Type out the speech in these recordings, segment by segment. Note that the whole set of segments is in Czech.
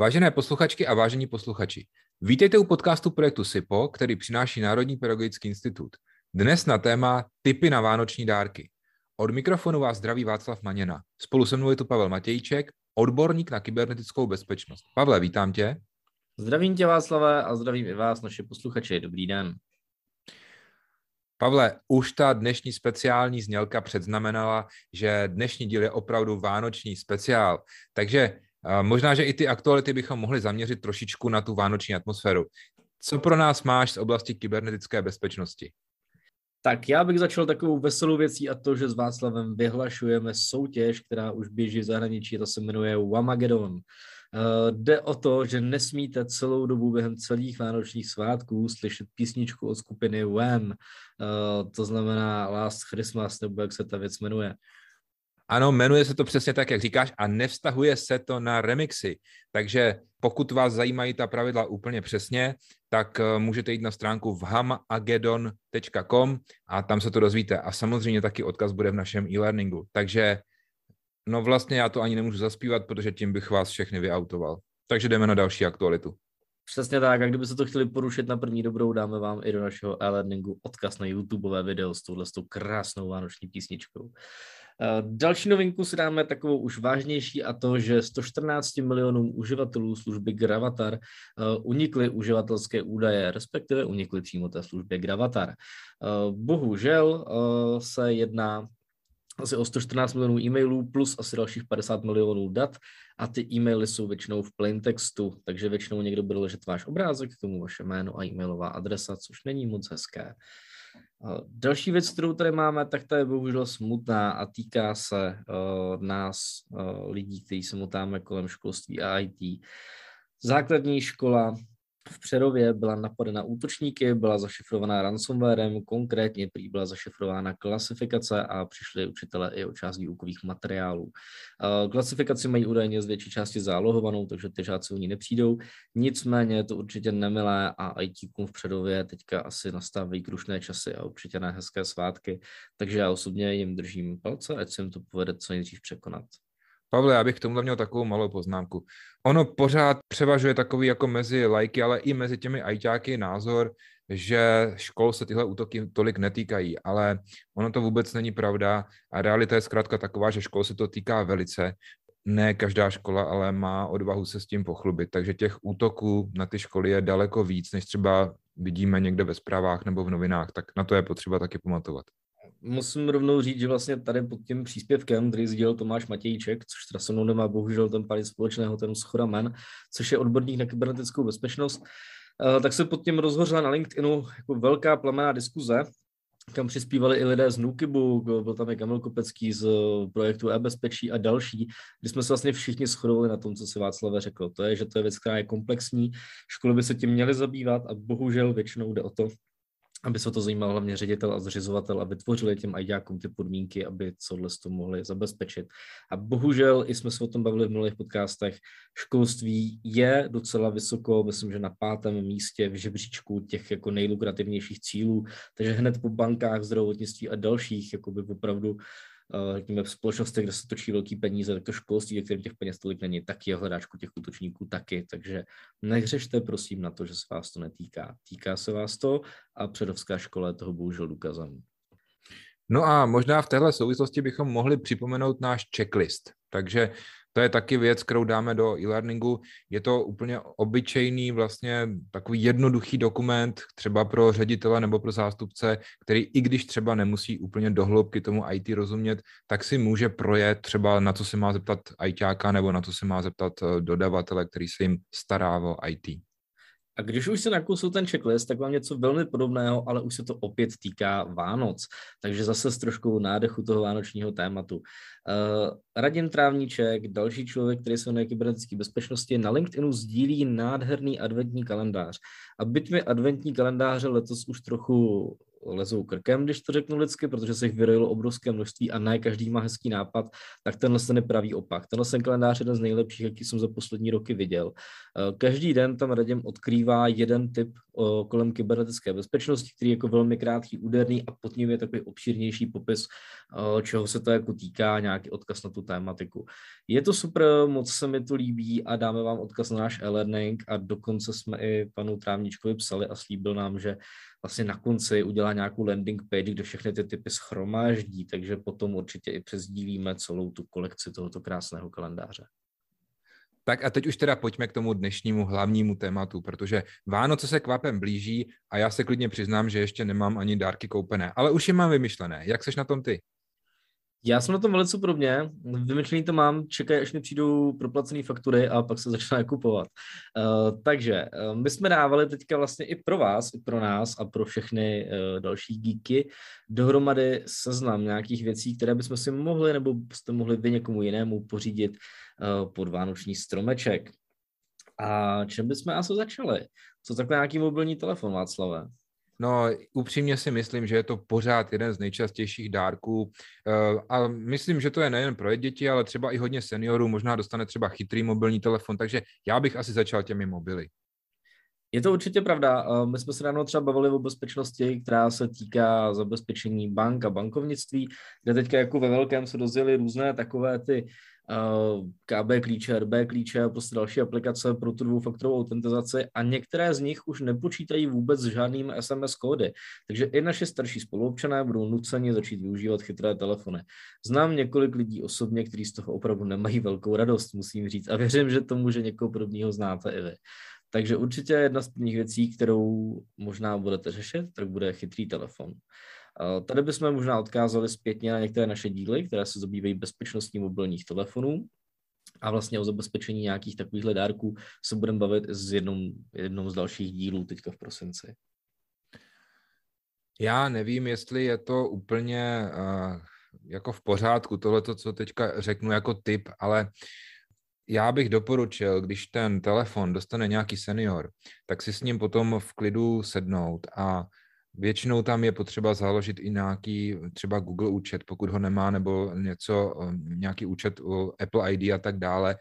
Vážené posluchačky a vážení posluchači, vítejte u podcastu projektu SIPO, který přináší Národní pedagogický institut. Dnes na téma Typy na vánoční dárky. Od mikrofonu vás zdraví Václav Maněna. Spolu se mnou je tu Pavel Matějček, odborník na kybernetickou bezpečnost. Pavle, vítám tě. Zdravím tě Václave, a zdravím i vás, naše posluchače. Dobrý den. Pavle, už ta dnešní speciální znělka předznamenala, že dnešní díl je opravdu vánoční speciál. Takže Možná, že i ty aktuality bychom mohli zaměřit trošičku na tu vánoční atmosféru. Co pro nás máš z oblasti kybernetické bezpečnosti? Tak já bych začal takovou veselou věcí a to, že s Václavem vyhlašujeme soutěž, která už běží v zahraničí, to se jmenuje Wamagedon. Eh, jde o to, že nesmíte celou dobu během celých vánočních svátků slyšet písničku od skupiny Wham, eh, to znamená Last Christmas, nebo jak se ta věc jmenuje. Ano, jmenuje se to přesně tak, jak říkáš, a nevztahuje se to na remixy. Takže pokud vás zajímají ta pravidla úplně přesně, tak eh, můžete jít na stránku vhamagedon.com a tam se to dozvíte. A samozřejmě taky odkaz bude v našem e-learningu. Takže no vlastně já to ani nemůžu zaspívat, protože tím bych vás všechny vyautoval. Takže jdeme na další aktualitu. Přesně tak, a kdyby se to chtěli porušit na první dobrou, dáme vám i do našeho e-learningu odkaz na YouTubeové video s touhle krásnou vánoční písničkou. Eh, další novinku si dáme takovou už vážnější a to, že 114 milionům uživatelů služby Gravatar eh, unikly uživatelské údaje, respektive unikly přímo té službě Gravatar. Eh, bohužel se jedná asi o 114 milionů e-mailů plus asi dalších 50 milionů dat a ty e-maily jsou většinou v plain textu, takže většinou někdo bude ležet váš obrázek, k tomu vaše jméno a e-mailová adresa, což není moc hezké. Uh, Eh, další věc, kterou tady máme, tak ta je bohužel smutná a týká se uh, nás, uh, lidí, kteří se motáme kolem školství a IT. Základní škola v Přerově byla napadena útočníky, byla zašifrovaná ransomwarem, konkrétně prý byla zašifrována klasifikace a přišli učitele i o část výukových materiálů. Eh, klasifikaci mají údajně z větší části zálohovanou, takže ty žáci o ní nepřijdou. Nicméně je to určitě nemilé a it v Předově teďka asi nastávají krušné časy a určitě na hezké svátky, takže já osobně jim držím palce, ať se jim to povede co nejdřív překonat. Pavle, já bych k tomu měl takovou malou poznámku. Ono pořád převažuje takový jako mezi lajky, ale i mezi těmi ajťáky názor, že škol se tyhle útoky tolik netýkají, ale ono to vůbec není pravda a realita je zkrátka taková, že škol se to týká velice. Ne každá škola ale má odvahu se s tím pochlubit, takže těch útoků na ty školy je daleko víc, než třeba vidíme někde ve zprávách nebo v novinách, tak na to je potřeba taky pamatovat musím rovnou říct, že vlastně tady pod tím příspěvkem, který sdělil Tomáš Matějček, což teda se mnou nemá bohužel ten pár společného, ten schoda men, což je odborník na kybernetickou bezpečnost, eh, tak se pod tím rozhořela na LinkedInu jako velká plamená diskuze, kam přispívali i lidé z Nukibu, byl tam i Kamil Kopecký z eh, projektu e-bezpečí a další, kdy jsme se vlastně všichni shodovali na tom, co si Václav řekl. To je, že to je věc, která je komplexní, školy by se tím měly zabývat a bohužel většinou jde o to, aby se to zajímal hlavně ředitel a zřizovatel, aby tvořili těm ajďákům ty podmínky, aby tohle to mohli zabezpečit. A bohužel, i jsme se o tom bavili v minulých podcastech, školství je docela vysoko, myslím, že na pátém místě v žebříčku těch jako nejlukrativnějších cílů, takže hned po bankách, zdravotnictví a dalších, jako by opravdu Eh, řekněme, v společnostech, kde se točí velký peníze, tak to školství, ve kterém těch peněz tolik není, tak je hledáčku těch útočníků taky. Takže nehřešte prosím na to, že se vás to netýká. Týká se vás to a předovská škola je toho bohužel důkazem. No a možná v téhle souvislosti bychom mohli připomenout náš checklist. Takže to je taky věc, kterou dáme do e-learningu. Je to úplně obyčejný, vlastně takový jednoduchý dokument třeba pro ředitele nebo pro zástupce, který i když třeba nemusí úplně dohloubky tomu IT rozumět, tak si může projet třeba na co se má zeptat ITáka nebo na co se má zeptat eh, dodavatele, který se jim stará o IT. A když už se nakusil ten checklist, tak mám něco velmi podobného, ale už se to opět týká Vánoc. Takže zase s troškou nádechu toho vánočního tématu. Uh, Radim Trávníček, další člověk, který se na kybernetické bezpečnosti, na LinkedInu sdílí nádherný adventní kalendář. A byť mi adventní kalendáře letos už trochu lezou krkem, když to řeknu lidsky, protože se jich vyrojilo obrovské množství a ne každý má hezký nápad, tak tenhle ten je pravý opak. Tenhle ten kalendář je jeden z nejlepších, jaký jsem za poslední roky viděl. Eh, každý den tam radím odkrývá jeden typ eh, kolem kybernetické bezpečnosti, který je jako velmi krátký, úderný a pod ním je takový obšírnější popis, eh, čeho se to jako týká, nějaký odkaz na tu tématiku. Je to super, moc se mi to líbí a dáme vám odkaz na náš e-learning a dokonce jsme i panu Trávničkovi psali a slíbil nám, že vlastně na konci udělá nějakou landing page, kde všechny ty typy schromáždí, takže potom určitě i přezdílíme celou tu kolekci tohoto krásného kalendáře. Tak a teď už teda pojďme k tomu dnešnímu hlavnímu tématu, protože Vánoce se kvapem blíží a já se klidně přiznám, že ještě nemám ani dárky koupené, ale už je mám vymyšlené. Jak seš na tom ty? Já jsem na tom velice podobně. Vymyšlený to mám, čekají, až mi přijdou proplacené faktury a pak se začne kupovat. Uh, eh, takže uh, my jsme dávali teďka vlastně i pro vás, i pro nás a pro všechny uh, další geeky dohromady seznam nějakých věcí, které bychom si mohli nebo jste mohli vy někomu jinému pořídit uh, pod vánoční stromeček. A čem bychom asi začali? Co takhle nějaký mobilní telefon, Václave? No, upřímně si myslím, že je to pořád jeden z nejčastějších dárků. Eh, a myslím, že to je nejen pro děti, ale třeba i hodně seniorů. Možná dostane třeba chytrý mobilní telefon, takže já bych asi začal těmi mobily. Je to určitě pravda. Eh, my jsme se ráno třeba bavili o bezpečnosti, která se týká zabezpečení bank a bankovnictví, kde teďka jako ve velkém se dozjeli různé takové ty Eh, KB klíče, RB klíče a prostě další aplikace pro tu dvoufaktorovou autentizaci a některé z nich už nepočítají vůbec s SMS kódy. Takže i naše starší spoluobčané budou nuceni začít využívat chytré telefony. Znám několik lidí osobně, kteří z toho opravdu nemají velkou radost, musím říct, a věřím, že tomu že někoho podobného znáte i vy. Takže určitě jedna z prvních věcí, kterou možná budete řešit, tak bude chytrý telefon. Eh, tady bychom možná odkázali zpětně na některé naše díly, které se zabývají bezpečností mobilních telefonů. A vlastně o zabezpečení nějakých takových dárků se budeme bavit s jednou, jednou z dalších dílů teďka v prosinci. Já nevím, jestli je to úplně uh, jako v pořádku, tohle, co teďka řeknu jako tip, ale já bych doporučil, když ten telefon dostane nějaký senior, tak si s ním potom v klidu sednout a Většinou tam je potřeba založit i nějaký třeba Google účet, pokud ho nemá, nebo něco, um, nějaký účet u Apple ID a tak dále,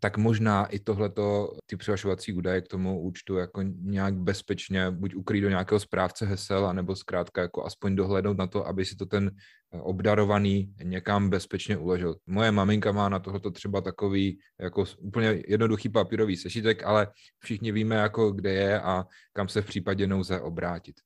tak možná i tohleto, ty přihlašovací údaje k tomu účtu jako nějak bezpečně buď ukryt do nějakého správce hesel, anebo zkrátka jako aspoň dohlednout na to, aby si to ten eh, obdarovaný někam bezpečně uložil. Moje maminka má na tohoto třeba takový jako úplně jednoduchý papírový sešitek, ale všichni víme jako kde je a kam se v případě nouze obrátit.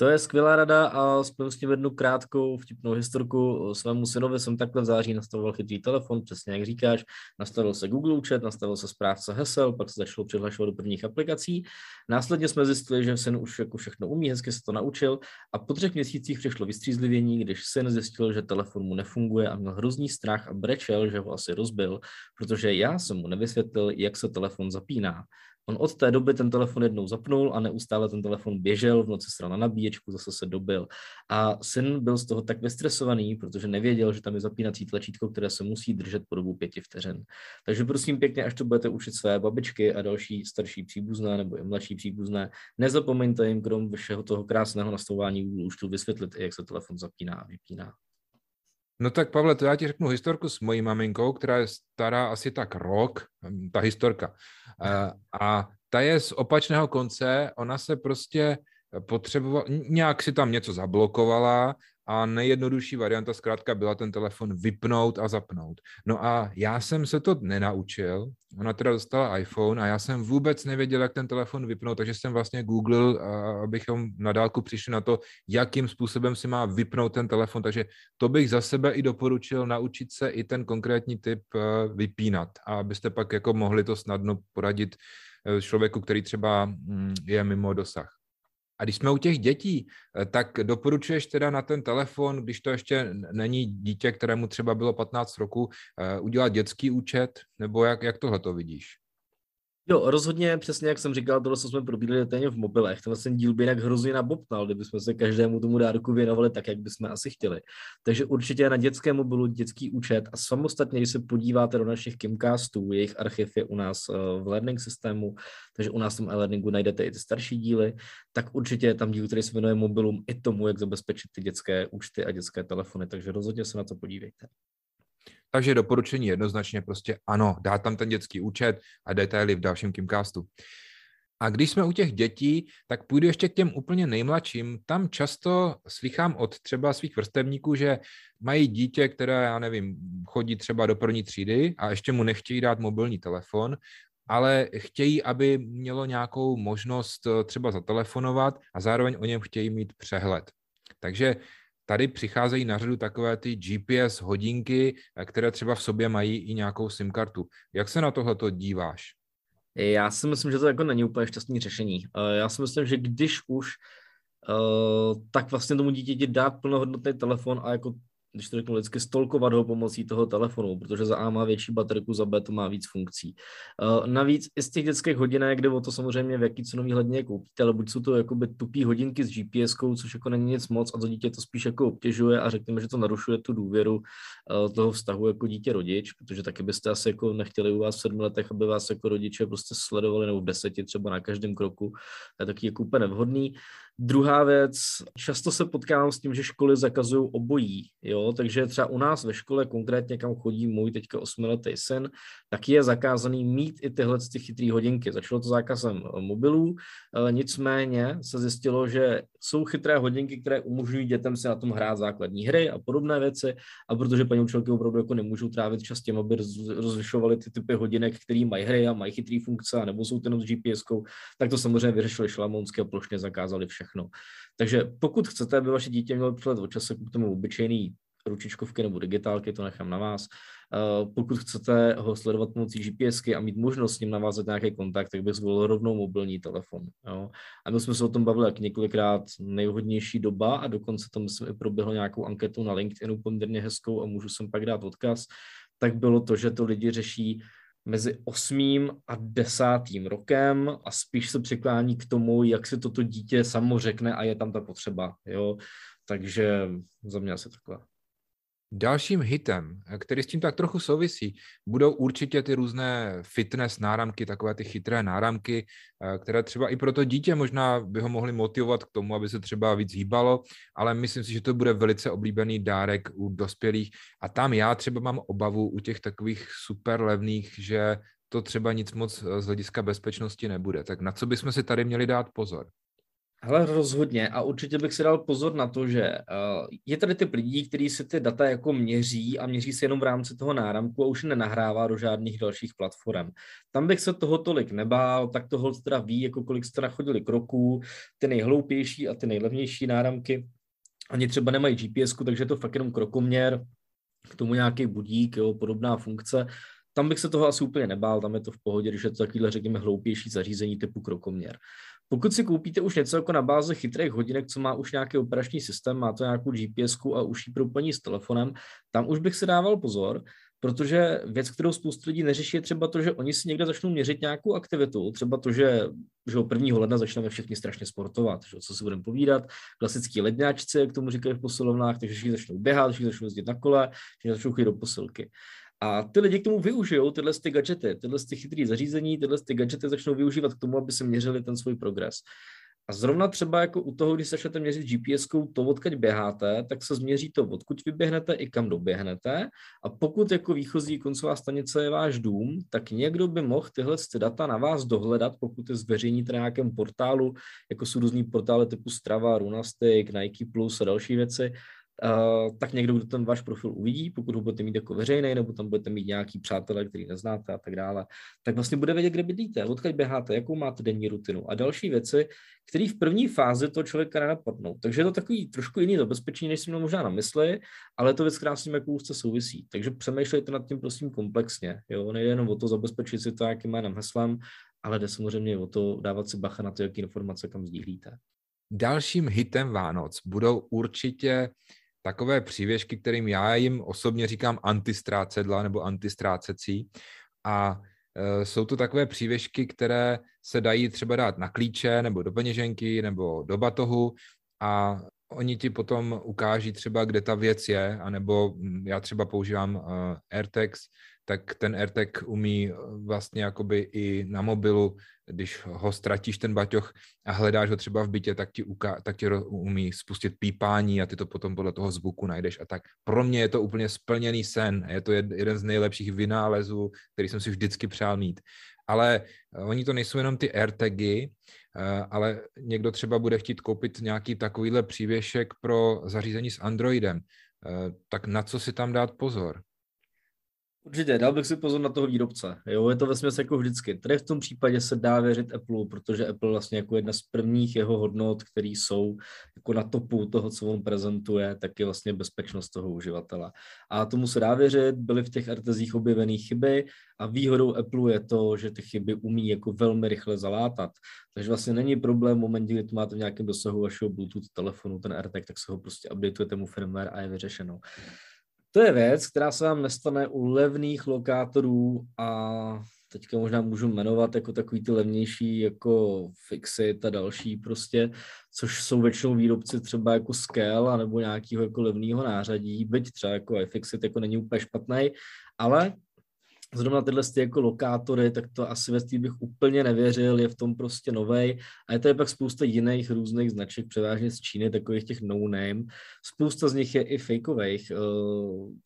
To je skvělá rada a spojím s tím prostě jednu krátkou vtipnou historku. Svému synovi jsem takhle v září nastavoval chytrý telefon, přesně jak říkáš. Nastavil se Google účet, nastavil se správce hesel, pak se začalo přihlašovat do prvních aplikací. Následně jsme zjistili, že syn už jako všechno umí, hezky se to naučil a po třech měsících přišlo vystřízlivění, když syn zjistil, že telefon mu nefunguje a měl hrozný strach a brečel, že ho asi rozbil, protože já jsem mu nevysvětlil, jak se telefon zapíná. On od té doby ten telefon jednou zapnul a neustále ten telefon běžel, v noci stral na nabíječku, zase se dobil. A syn byl z toho tak vystresovaný, protože nevěděl, že tam je zapínací tlačítko, které se musí držet po dobu pěti vteřin. Takže prosím pěkně, až to budete učit své babičky a další starší příbuzné nebo i mladší příbuzné, nezapomeňte jim krom všeho toho krásného nastavování účtu vysvětlit, jak se telefon zapíná a vypíná. No tak Pavle, to já ti řeknu historku s mojí maminkou, která je stará asi tak rok, hm, ta historka. Eh, a ta je z opačného konce, ona se prostě potřebovala, nějak si tam něco zablokovala a nejjednodušší varianta zkrátka byla ten telefon vypnout a zapnout. No a já jsem se to nenaučil. Ona teda dostala iPhone a já jsem vůbec nevěděl, jak ten telefon vypnout, takže jsem vlastně googlil, abychom na dálku přišli na to, jakým způsobem si má vypnout ten telefon. Takže to bych za sebe i doporučil naučit se i ten konkrétní typ e, vypínat, a abyste pak jako mohli to snadno poradit e, člověku, který třeba mm, je mimo dosah. A když jsme u těch dětí, eh, tak doporučuješ teda na ten telefon, když to ještě není dítě, kterému třeba bylo 15 roku, eh, udělat dětský účet, nebo jak, jak tohle to vidíš? Jo, rozhodně, přesně jak jsem říkal, tohle co jsme probírali detailně v mobilech. Tenhle ten díl by jinak hrozně nabopnal, kdybychom se každému tomu dárku věnovali tak, jak bychom asi chtěli. Takže určitě na dětském mobilu dětský účet a samostatně, když se podíváte do našich Kimcastů, jejich archiv je u nás eh, v learning systému, takže u nás v tom e-learningu najdete i ty starší díly, tak určitě je tam díl, který se věnuje mobilům i tomu, jak zabezpečit ty dětské účty a dětské telefony, takže rozhodně se na to podívejte. Takže doporučení jednoznačně prostě ano, dá tam ten dětský účet a detaily v dalším Kimcastu. A když jsme u těch dětí, tak půjdu ještě k těm úplně nejmladším. Tam často slychám od třeba svých vrstevníků, že mají dítě, které, já nevím, chodí třeba do první třídy a ještě mu nechtějí dát mobilní telefon, ale chtějí, aby mělo nějakou možnost eh, třeba zatelefonovat a zároveň o něm chtějí mít přehled. Takže Tady přicházejí na řadu takové ty GPS hodinky, eh, které třeba v sobě mají i nějakou SIM kartu. Jak se na tohleto díváš? Já si myslím, že to jako není úplně šťastný řešení. Eh, já si myslím, že když už eh, tak vlastně tomu dítěti dát plnohodnotný telefon a jako když to řeknu lidsky, stolkovat ho pomocí toho telefonu, protože za A má větší baterku, za B to má víc funkcí. Uh, navíc i z těch dětských hodinek kde o to samozřejmě, v jaký cenový hledně je koupíte, ale buď jsou to jakoby tupý hodinky s gps což jako není nic moc a to dítě to spíš jako obtěžuje a řekněme, že to narušuje tu důvěru uh, toho vztahu jako dítě rodič, protože taky byste asi jako nechtěli u vás v sedmi letech, aby vás jako rodiče prostě sledovali nebo v deseti třeba na každém kroku. To je taky jako úplně nevhodný. Druhá věc, často se potkávám s tím, že školy zakazují obojí, jo, takže třeba u nás ve škole, konkrétně kam chodí můj teďka osmiletý syn, tak je zakázaný mít i tyhle ty chytré hodinky. Začalo to zákazem eh, mobilů, eh, nicméně se zjistilo, že jsou chytré hodinky, které umožňují dětem si na tom hrát základní hry a podobné věci a protože paní učitelky opravdu jako nemůžou trávit čas tím, aby rozlišovali ty typy hodinek, které mají hry a mají chytré funkce a nebo jsou ten s GPS-kou, tak to samozřejmě vyřešili a plošně zakázali všechno všechno. Takže pokud chcete, aby vaše dítě mělo přilet od času k tomu obyčejný ručičkovky nebo digitálky, to nechám na vás. Eh, pokud chcete ho sledovat pomocí GPSky a mít možnost s ním navázat nějaký kontakt, tak bych zvolil rovnou mobilní telefon. Jo. A my jsme se o tom bavili jak několikrát nejvhodnější doba a dokonce tam jsme i proběhl nějakou anketu na LinkedInu poměrně hezkou a můžu sem pak dát odkaz, tak bylo to, že to lidi řeší mezi osmým a desátým rokem a spíš se překlání k tomu, jak si toto dítě samo řekne a je tam ta potřeba. Jo? Takže za mě asi takhle. Dalším hitem, který s tím tak trochu souvisí, budou určitě ty různé fitness náramky, takové ty chytré náramky, eh, které třeba i pro to dítě možná by ho mohly motivovat k tomu, aby se třeba víc hýbalo, ale myslím si, že to bude velice oblíbený dárek u dospělých. A tam já třeba mám obavu u těch takových super levných, že to třeba nic moc eh, z hlediska bezpečnosti nebude. Tak na co bychom si tady měli dát pozor? Hele, rozhodně a určitě bych si dal pozor na to, že uh, je tady typ lidí, kteří si ty data jako měří a měří se jenom v rámci toho náramku a už nenahrává do žádných dalších platform. Tam bych se toho tolik nebál, tak to teda ví, jako kolik jste nachodili kroků, ty nejhloupější a ty nejlevnější náramky. Ani třeba nemají gps takže je to fakt jenom krokoměr, k tomu nějaký budík, jo, podobná funkce. Tam bych se toho asi úplně nebál, tam je to v pohodě, když je to takovýhle, řekněme, hloupější zařízení typu krokoměr. Pokud si koupíte už něco jako na báze chytrých hodinek, co má už nějaký operační systém, má to nějakou GPS a už ji propojení s telefonem, tam už bych se dával pozor, protože věc, kterou spoustu lidí neřeší, je třeba to, že oni si někde začnou měřit nějakou aktivitu, třeba to, že, že 1. ledna začneme všichni strašně sportovat, že, co si budeme povídat, klasický ledňáčci, jak tomu říkají v posilovnách, takže všichni začnou běhat, všichni začnou jezdit na kole, všichni začnou chodit do posilky. A ty lidi k tomu využijou tyhle ty gadgety, tyhle ty chytré zařízení, tyhle ty gadgety začnou využívat k tomu, aby se měřili ten svůj progres. A zrovna třeba jako u toho, když začnete měřit GPS-kou to, odkud běháte, tak se změří to, odkud vyběhnete i kam doběhnete. A pokud jako výchozí koncová stanice je váš dům, tak někdo by mohl tyhle ty data na vás dohledat, pokud je zveřejníte na nějakém portálu, jako jsou různý portály typu Strava, Runastic, Nike Plus a další věci, Eh, tak někdo ten váš profil uvidí, pokud ho budete mít jako veřejný, nebo tam budete mít nějaký přátelé, který neznáte a tak dále, tak vlastně bude vědět, kde bydlíte, odkud běháte, jakou máte denní rutinu a další věci, které v první fázi toho člověka nenapadnou. Takže je to takový trošku jiný zabezpečení, než si měl možná na mysli, ale je to věc, která s tím jako úzce souvisí. Takže přemýšlejte nad tím prosím komplexně. Jo? Nejde jenom o to zabezpečit si to nějakým jménem heslem, ale jde samozřejmě o to dávat si bacha na to, jaký informace kam sdílíte. Dalším hitem Vánoc budou určitě takové přívěšky, kterým já jim osobně říkám antistrácedla nebo antistrácecí. A e, jsou to takové přívěšky, které se dají třeba dát na klíče nebo do peněženky nebo do batohu a oni ti potom ukáží třeba, kde ta věc je, anebo já třeba používám e, AirTags, tak ten AirTag umí eh, vlastně jakoby i na mobilu, když ho ztratíš ten baťoch a hledáš ho třeba v bytě, tak ti, uka- tak ti umí spustit pípání a ty to potom podle toho zvuku najdeš a tak. Pro mě je to úplně splněný sen. Je to jeden z nejlepších vynálezů, který jsem si vždycky přál mít. Ale eh, oni to nejsou jenom ty AirTagy, eh, ale někdo třeba bude chtít koupit nějaký takovýhle přívěšek pro zařízení s Androidem. Tak na co si tam dát pozor? Určitě, dal bych si pozor na toho výrobce. Jo, je to vlastně jako vždycky. Tady v tom případě se dá věřit Apple, protože Apple vlastně jako jedna z prvních jeho hodnot, které jsou jako na topu toho, co on prezentuje, tak je vlastně bezpečnost toho uživatele. A tomu se dá věřit, byly v těch artezích objevené chyby a výhodou Apple je to, že ty chyby umí jako velmi rychle zalátat. Takže vlastně není problém v momentě, kdy to máte v nějakém dosahu vašeho Bluetooth telefonu, ten AirTag, tak se ho prostě updateujete mu firmware a je vyřešeno. To je věc, která se vám nestane u levných lokátorů a teďka možná můžu jmenovat jako takový ty levnější jako Fixit a další prostě, což jsou většinou výrobci třeba jako Scale nebo nějakého jako levného nářadí, byť třeba jako iFixit jako není úplně špatný, ale zrovna tyhle ty jako lokátory, tak to asi ve bych úplně nevěřil, je v tom prostě novej. A je tady pak spousta jiných různých značek, převážně z Číny, takových těch no-name. Spousta z nich je i fakeových. Eh,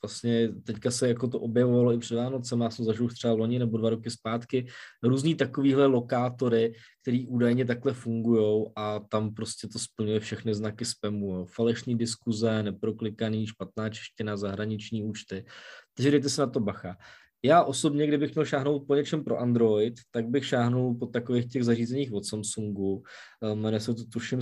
vlastně teďka se jako to objevovalo i před Vánocem, já jsem zažil třeba loni nebo dva roky zpátky, různý takovýhle lokátory, který údajně takhle fungují a tam prostě to splňuje všechny znaky spamu. Jo. Falešní diskuze, neproklikaný, špatná čeština, zahraniční účty. Takže dejte se na to bacha. Já osobně, kdybych měl šáhnout po něčem pro Android, tak bych šáhnul po takových těch zařízeních od Samsungu, eh, jmenuje se to tuším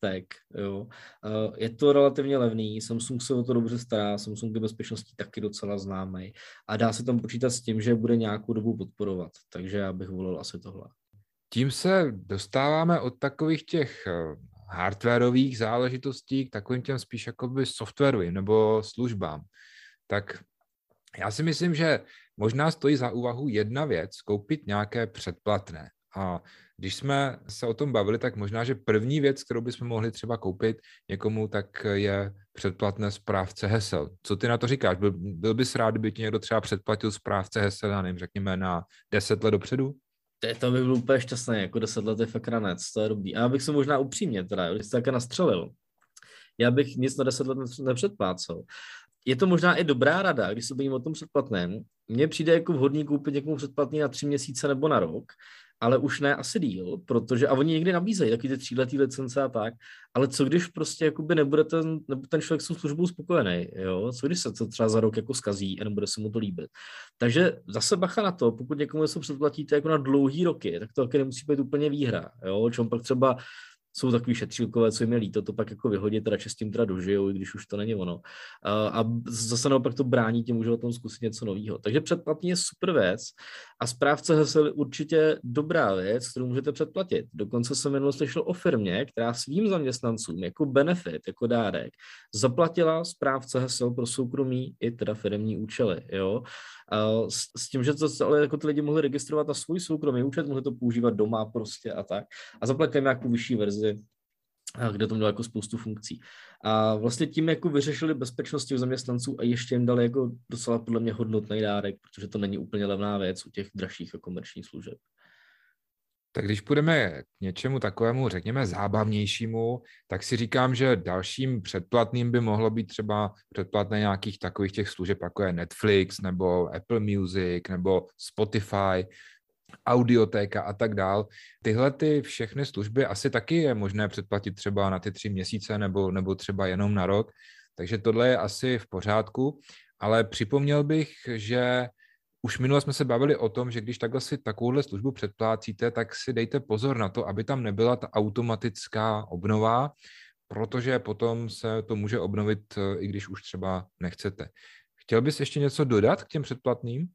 Tech. Jo. Eh, je to relativně levný, Samsung se o to dobře stará, Samsung je bezpečností taky docela známý a dá se tam počítat s tím, že bude nějakou dobu podporovat, takže já bych volil asi tohle. Tím se dostáváme od takových těch eh, hardwareových záležitostí k takovým těm spíš jakoby softwarovým nebo službám. Tak já si myslím, že Možná stojí za úvahu jedna věc, koupit nějaké předplatné. A když jsme se o tom bavili, tak možná, že první věc, kterou bychom mohli třeba koupit někomu, tak je předplatné správce hesel. Co ty na to říkáš? Byl, byl bys rád, kdyby ti někdo třeba předplatil správce hesel, já nevím, řekněme na 10 let dopředu? To by byl úplně šťastné, jako 10 let je fakt ranec, to je dobrý. A abych se možná upřímně teda, když jsi také nastřelil, já bych nic na 10 let nepředplácel je to možná i dobrá rada, když se bavím o tom předplatném. Mně přijde jako vhodný koupit někomu předplatný na tři měsíce nebo na rok, ale už ne asi díl, protože, a oni někdy nabízejí taky ty tříletý licence a tak, ale co když prostě jakoby nebude ten, nebo ten člověk s tou službou spokojený, jo? co když se to třeba za rok jako skazí a nebude se mu to líbit. Takže zase bacha na to, pokud někomu něco předplatíte jako na dlouhý roky, tak to taky nemusí být úplně výhra, jo? čom pak třeba jsou takový šetřílkové, co jim je líto, to pak jako vyhodit, radši s tím teda dožijou, i když už to není ono. A zase naopak to brání těm uživatelům zkusit něco nového. Takže předplatný je super věc a správce hesel určitě dobrá věc, kterou můžete předplatit. Dokonce jsem jenom slyšel o firmě, která svým zaměstnancům jako benefit, jako dárek, zaplatila správce hesel pro soukromí i teda firmní účely. Jo? S, s tím, že to, ale jako ty lidi mohli registrovat na svůj soukromý účet, mohli to používat doma prostě a tak. A zaplatili nějakou vyšší verzi ty kde to mělo jako spoustu funkcí. A vlastně tím jako vyřešili bezpečnosti u zaměstnanců a ještě jim dali jako docela podle mě hodnotný dárek, protože to není úplně levná věc u těch dražších a jako komerčních služeb. Tak když půjdeme k něčemu takovému, řekněme, zábavnějšímu, tak si říkám, že dalším předplatným by mohlo být třeba předplatné nějakých takových těch služeb, jako je Netflix nebo Apple Music nebo Spotify, audiotéka a tak dál. Tyhle ty všechny služby asi taky je možné předplatit třeba na ty tři měsíce nebo, nebo třeba jenom na rok, takže tohle je asi v pořádku, ale připomněl bych, že už minule jsme se bavili o tom, že když takhle si takovouhle službu předplácíte, tak si dejte pozor na to, aby tam nebyla ta automatická obnova, protože potom se to může obnovit, eh, i když už třeba nechcete. Chtěl bys ještě něco dodat k těm předplatným?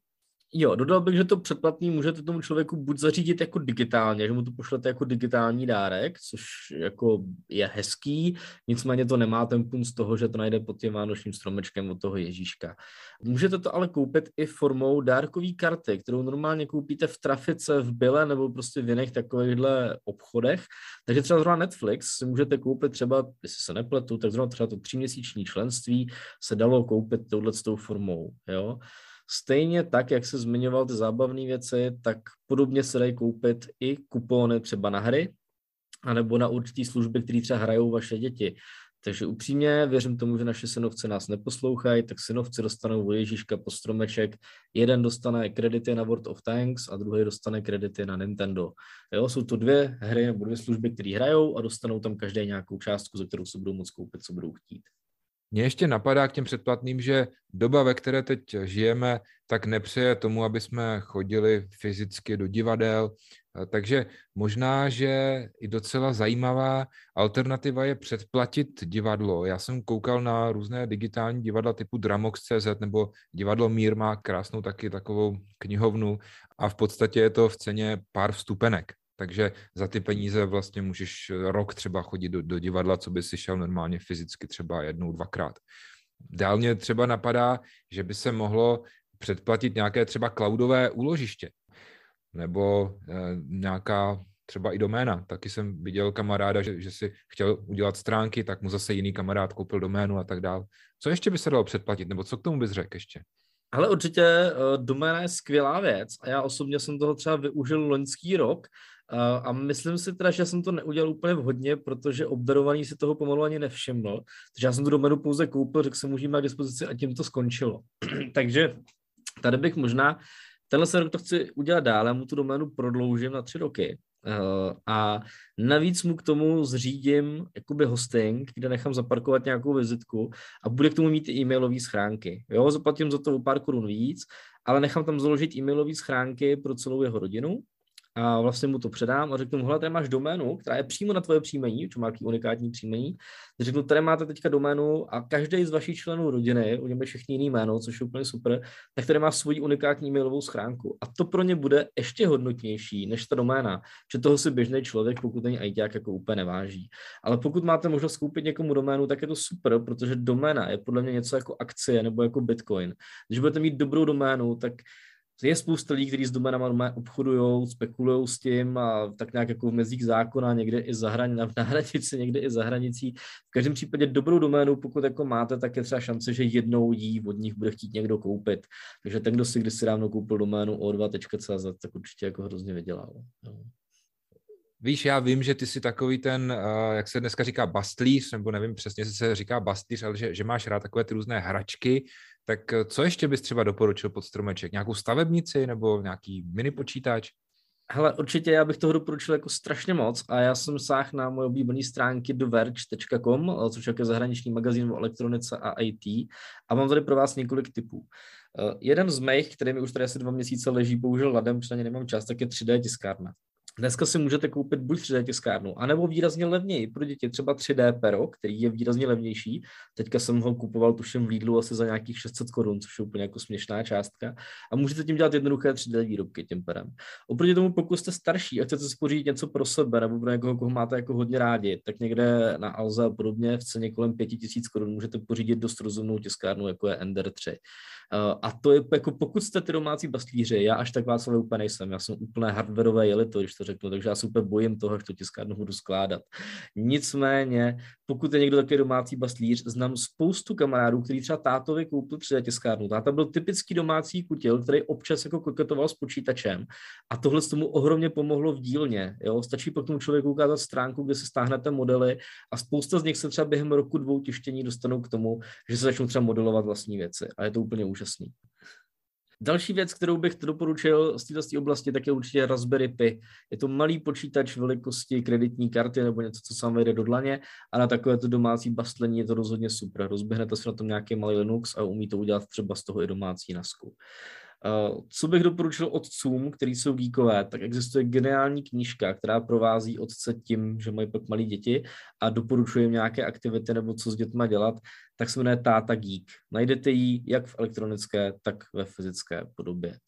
Jo, dodal bych, že to předplatný můžete tomu člověku buď zařídit jako digitálně, že mu to pošlete jako digitální dárek, což jako je hezký, nicméně to nemá ten pun z toho, že to najde pod tím vánočním stromečkem od toho Ježíška. Můžete to ale koupit i formou dárkové karty, kterou normálně koupíte v trafice, v byle nebo prostě v jiných takovýchhle obchodech. Takže třeba zrovna Netflix si můžete koupit třeba, jestli se nepletu, tak zrovna třeba to tříměsíční členství se dalo koupit touhle formou. Jo? Stejně tak, jak se zmiňoval ty zábavné věci, tak podobně se dají koupit i kupony třeba na hry, anebo na určitý služby, které třeba hrajou vaše děti. Takže upřímně věřím tomu, že naše synovci nás neposlouchají, tak synovci dostanou u Ježíška po stromeček. Jeden dostane kredity na World of Tanks a druhý dostane kredity na Nintendo. Jo, jsou to dvě hry nebo dvě služby, které hrajou a dostanou tam každé nějakou částku, za kterou se budou moct koupit, co budou chtít. Mně ještě napadá k těm předplatným, že doba, ve které teď žijeme, tak nepřeje tomu, aby jsme chodili fyzicky do divadel, takže možná, že i docela zajímavá alternativa je předplatit divadlo. Já jsem koukal na různé digitální divadla typu Dramox.cz nebo divadlo Mír má krásnou taky takovou knihovnu a v podstatě je to v ceně pár vstupenek. Takže za ty peníze vlastně můžeš eh, rok třeba chodit do, do divadla, co by si šel normálně fyzicky třeba jednou, dvakrát. Dál mě třeba napadá, že by se mohlo předplatit nějaké třeba cloudové úložiště nebo e, nějaká třeba i doména. Taky jsem viděl kamaráda, že, že si chtěl udělat stránky, tak mu zase jiný kamarád koupil doménu a tak dál. Co ještě by se dalo předplatit, nebo co k tomu bys řekl ještě? Ale určitě eh, doména je skvělá věc a já osobně jsem toho třeba využil loňský rok a myslím si teda, že já jsem to neudělal úplně vhodně, protože obdarovaný si toho pomalu ani nevšiml. Takže já jsem tu doménu pouze koupil, řekl jsem, můžeme mít k dispozici a tím to skončilo. Takže tady bych možná, tenhle se rok to chci udělat dále, mu tu doménu prodloužím na tři roky. Eh, a navíc mu k tomu zřídím jakoby hosting, kde nechám zaparkovat nějakou vizitku a bude k tomu mít i e-mailové schránky. Jo, zaplatím za to o pár korun víc, ale nechám tam založit e-mailové schránky pro celou jeho rodinu a vlastně mu to předám a řeknu mu, hele, tady máš doménu, která je přímo na tvoje příjmení, čo má unikátní příjmení. Řeknu, tady máte teďka doménu a každý z vašich členů rodiny, u něj všichni jiný jméno, což je úplně super, tak tady má svoji unikátní mailovou schránku. A to pro ně bude ještě hodnotnější než ta doména, že toho si běžný člověk, pokud není IT jako úplně neváží. Ale pokud máte možnost koupit někomu doménu, tak je to super, protože doména je podle mě něco jako akcie nebo jako Bitcoin. Když budete mít dobrou doménu, tak je spousta lidí, kteří s domenama obchodují, spekulují s tím a tak nějak jako v mezích zákona, někde i za hran, na hranici, někde i za hranicí. V každém případě dobrou doménu, pokud jako máte, tak je třeba šance, že jednou jí od nich bude chtít někdo koupit. Takže ten, kdo si kdysi dávno koupil doménu o2.cz, tak určitě jako hrozně vydělal. No. Víš, já vím, že ty jsi takový ten, eh, jak se dneska říká, bastlíř, nebo nevím přesně, jestli se říká bastlíř, ale že, že máš rád takové ty různé hračky, tak eh, co ještě bys třeba doporučil pod stromeček? Nějakou stavebnici nebo nějaký mini počítač? Hele, určitě já bych toho doporučil jako strašně moc a já jsem sáh na moje oblíbené stránky doverge.com, eh, což je zahraniční magazín o elektronice a IT a mám tady pro vás několik typů. Eh, jeden z mých, který mi už tady asi dva měsíce leží, bohužel ladem, protože na ně nemám čas, tak je 3D tiskárna. Dneska si můžete koupit buď 3D tiskárnu, anebo výrazně levněji pro děti, třeba 3D pero, který je výrazně levnější. Teďka jsem ho kupoval tuším v Lidlu asi za nějakých 600 korun, což je úplně jako směšná částka. A můžete tím dělat jednoduché 3D výrobky tím perem. Oproti tomu, pokud jste starší a chcete si pořídit něco pro sebe nebo pro někoho, koho máte jako hodně rádi, tak někde na Alze a podobně v ceně kolem 5000 korun můžete pořídit dost rozumnou tiskárnu, jako je Ender 3. Eh, a to je jako pokud jste ty domácí bastlíři, já až tak vás úplně nejsem, já jsem úplně hardwareové jelito, když to řeknu, takže já se úplně bojím toho, jak to tiskárnu budu skládat. Nicméně, pokud je někdo takový domácí baslíř, znám spoustu kamarádů, který třeba tátovi koupil 3 tiskárnu. Táta byl typický domácí kutil, který občas jako koketoval s počítačem a tohle tomu ohromně pomohlo v dílně. Jo? Stačí pro tomu člověku ukázat stránku, kde si stáhnete modely a spousta z nich se třeba během roku dvou tištění dostanou k tomu, že se začnou třeba modelovat vlastní věci a je to úplně úžasný. Další věc, kterou bych doporučil z této oblasti, tak je určitě Raspberry Pi. Je to malý počítač velikosti kreditní karty nebo něco, co sám vejde do dlaně a na takovéto domácí bastlení je to rozhodně super. Rozběhnete si na tom nějaký malý Linux a umí to udělat třeba z toho i domácí nasku. Uh, Eh, co bych doporučil otcům, kteří jsou geekové, tak existuje geniální knížka, která provází otce tím, že mají pak malí děti a doporučuje jim nějaké aktivity nebo co s dětma dělat, tak se jmenuje Táta Geek. Najdete ji jak v elektronické, tak ve fyzické podobě.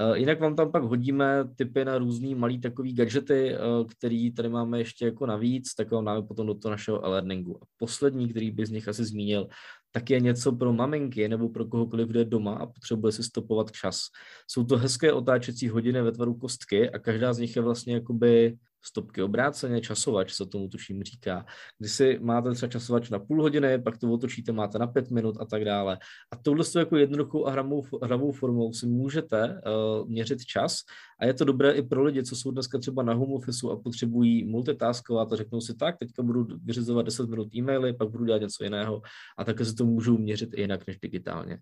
Eh, jinak vám tam pak hodíme typy na různý malý takový gadgety, eh, který tady máme ještě jako navíc, tak vám dáme potom do toho našeho e-learningu. A poslední, který bych z nich asi zmínil, tak je něco pro maminky nebo pro kohokoliv, kdo je doma a potřebuje si stopovat čas. Jsou to hezké otáčecí hodiny ve tvaru kostky a každá z nich je vlastně jakoby stopky obráceně, časovač se tomu tuším říká, Když si máte třeba časovač na půl hodiny, pak to otočíte, máte na pět minut a tak dále. A touhle jako jednoduchou a hravou, hravou formou si můžete uh, měřit čas a je to dobré i pro lidi, co jsou dneska třeba na home officeu a potřebují multitaskovat a řeknou si tak, teďka budu vyřizovat 10 minut e-maily, pak budu dělat něco jiného a také si to můžou měřit i jinak než digitálně.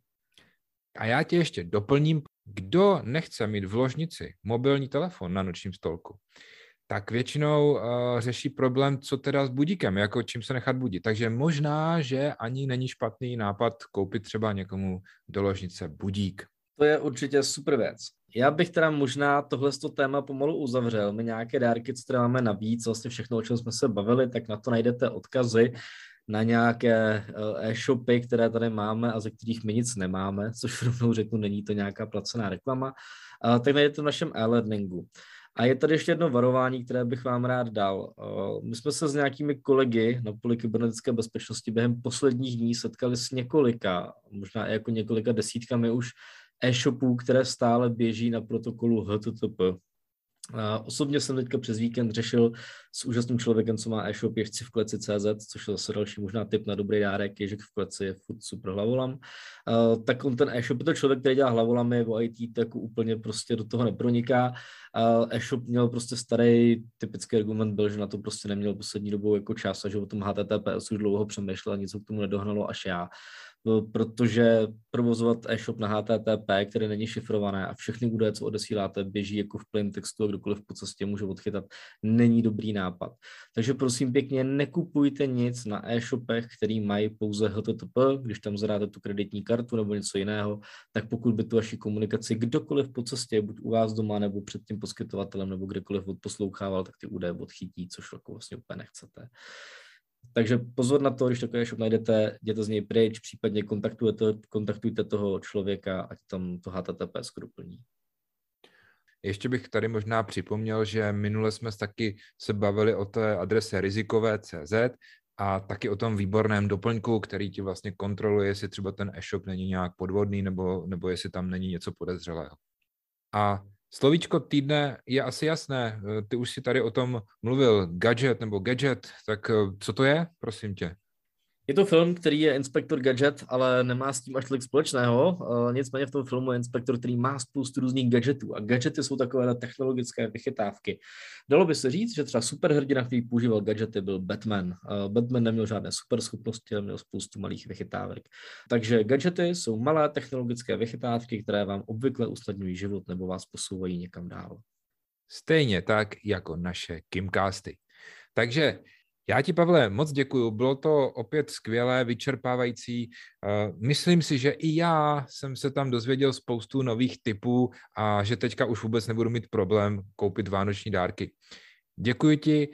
A já tě ještě doplním, kdo nechce mít v ložnici mobilní telefon na nočním stolku, tak většinou uh, řeší problém, co teda s budíkem, jako čím se nechat budit. Takže možná, že ani není špatný nápad koupit třeba někomu do ložnice budík. To je určitě super věc. Já bych teda možná tohle téma pomalu uzavřel. My nějaké dárky, co teda máme navíc, vlastně všechno, o čem jsme se bavili, tak na to najdete odkazy na nějaké eh, e-shopy, které tady máme a ze kterých my nic nemáme, což rovnou řeknu, není to nějaká placená reklama, eh, tak najdete v našem e-learningu. A je tady ještě jedno varování, které bych vám rád dal. Eh, my jsme se s nějakými kolegy na poli kybernetické bezpečnosti během posledních dní setkali s několika, možná i jako několika desítkami už e-shopů, které stále běží na protokolu HTTP. Osobně jsem teďka přes víkend řešil s úžasným člověkem, co má e-shop ježci v kleci CZ, což je zase další možná tip na dobrý dárek, ježek v kleci je furt super hlavolam. Uh, tak on ten e-shop, je to člověk, který dělá hlavolamy v IT, tak úplně prostě do toho neproniká. Uh, e-shop měl prostě starý, typický argument byl, že na to prostě neměl poslední dobou jako čas a že o tom HTTPS už dlouho přemýšlel a nic k tomu nedohnalo až já. Eh, protože provozovat e-shop na HTTP, které není šifrované a všechny údaje, co odesíláte, běží jako v plain textu a kdokoliv po cestě může odchytat, není dobrý nápad. Takže prosím pěkně, nekupujte nic na e-shopech, který mají pouze HTTP, když tam zadáte tu kreditní kartu nebo něco jiného, tak pokud by tu vaši komunikaci kdokoliv po cestě, buď u vás doma nebo před tím poskytovatelem nebo kdekoliv odposlouchával, tak ty údaje odchytí, což jako vlastně úplně nechcete. Takže pozor na to, když takový e-shop najdete, jděte z něj pryč, případně kontaktujete, kontaktujte toho člověka, ať tam to HTTP skruplní. Ještě bych tady možná připomněl, že minule jsme taky se bavili o té adrese rizikové.cz a taky o tom výborném doplňku, který ti vlastně kontroluje, jestli třeba ten e-shop není nějak podvodný nebo, nebo jestli tam není něco podezřelého. A Slovíčko týdne je asi jasné. Eh, ty už si tady o tom mluvil. Gadget nebo gadget, tak eh, co to je, prosím tě? Je to film, který je Inspektor Gadget, ale nemá s tím až tolik společného. Eh, nicméně v tom filmu je inspektor, který má spoustu různých gadgetů. A gadgety jsou takové technologické vychytávky. Dalo by se říct, že třeba superhrdina, který používal gadgety, byl Batman. Eh, Batman neměl žádné superschopnosti, ale měl spoustu malých vychytávek. Takže gadgety jsou malé technologické vychytávky, které vám obvykle usnadňují život nebo vás posouvají někam dál. Stejně tak jako naše Kimcasty. Takže já ti, Pavle, moc děkuju. Bylo to opět skvělé, vyčerpávající. Eh, myslím si, že i já jsem se tam dozvěděl spoustu nových typů a že teďka už vůbec nebudu mít problém koupit vánoční dárky. Děkuji ti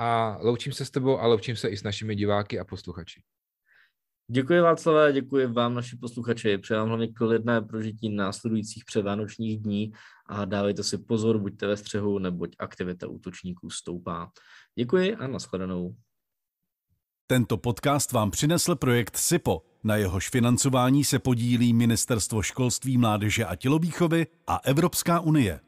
a loučím se s tebou a loučím se i s našimi diváky a posluchači. Děkuji Václavé, děkuji vám naši posluchači. Přeji vám hlavně klidné prožití následujících převánočních dní a dávejte si pozor, buďte ve střehu, neboť aktivita útočníků stoupá. Děkuji a nashledanou. Tento podcast vám přinesl projekt SIPO. Na jehož financování se podílí Ministerstvo školství, mládeže a tělovýchovy a Evropská unie.